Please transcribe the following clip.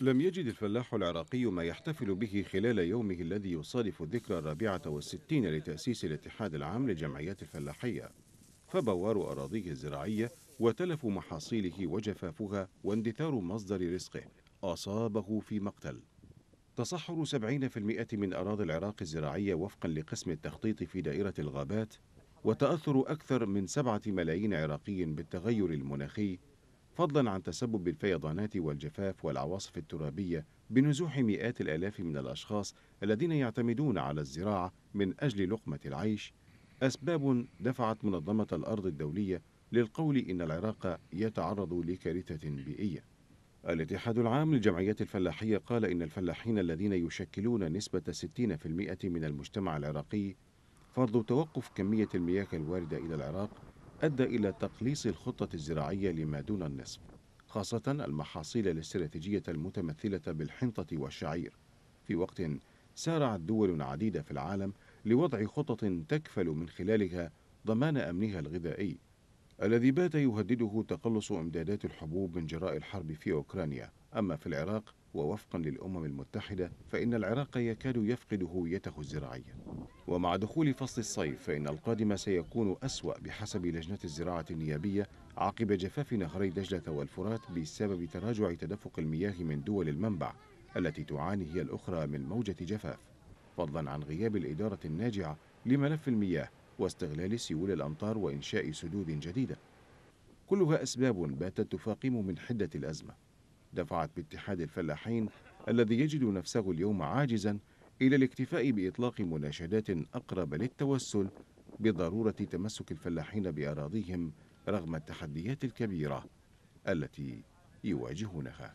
لم يجد الفلاح العراقي ما يحتفل به خلال يومه الذي يصادف الذكرى الرابعة والستين لتأسيس الاتحاد العام للجمعيات الفلاحية فبوار أراضيه الزراعية وتلف محاصيله وجفافها واندثار مصدر رزقه أصابه في مقتل تصحر 70% من أراضي العراق الزراعية وفقا لقسم التخطيط في دائرة الغابات وتأثر أكثر من 7 ملايين عراقي بالتغير المناخي فضلا عن تسبب الفيضانات والجفاف والعواصف الترابية بنزوح مئات الآلاف من الأشخاص الذين يعتمدون على الزراعة من أجل لقمة العيش أسباب دفعت منظمة الأرض الدولية للقول إن العراق يتعرض لكارثة بيئية الاتحاد العام للجمعيات الفلاحية قال إن الفلاحين الذين يشكلون نسبة 60% من المجتمع العراقي فرض توقف كمية المياه الواردة إلى العراق أدى إلى تقليص الخطة الزراعية لما دون النصف خاصة المحاصيل الاستراتيجية المتمثلة بالحنطة والشعير في وقت سارعت دول عديدة في العالم لوضع خطط تكفل من خلالها ضمان أمنها الغذائي الذي بات يهدده تقلص إمدادات الحبوب من جراء الحرب في أوكرانيا أما في العراق ووفقا للأمم المتحدة فإن العراق يكاد يفقد هويته الزراعية ومع دخول فصل الصيف فإن القادم سيكون أسوأ بحسب لجنة الزراعة النيابية عقب جفاف نهري دجلة والفرات بسبب تراجع تدفق المياه من دول المنبع التي تعاني هي الأخرى من موجة جفاف فضلا عن غياب الإدارة الناجعة لملف المياه واستغلال سيول الأمطار وإنشاء سدود جديدة كلها أسباب باتت تفاقم من حدة الأزمة دفعت باتحاد الفلاحين الذي يجد نفسه اليوم عاجزا إلى الاكتفاء بإطلاق مناشدات أقرب للتوسل بضرورة تمسك الفلاحين بأراضيهم رغم التحديات الكبيرة التي يواجهونها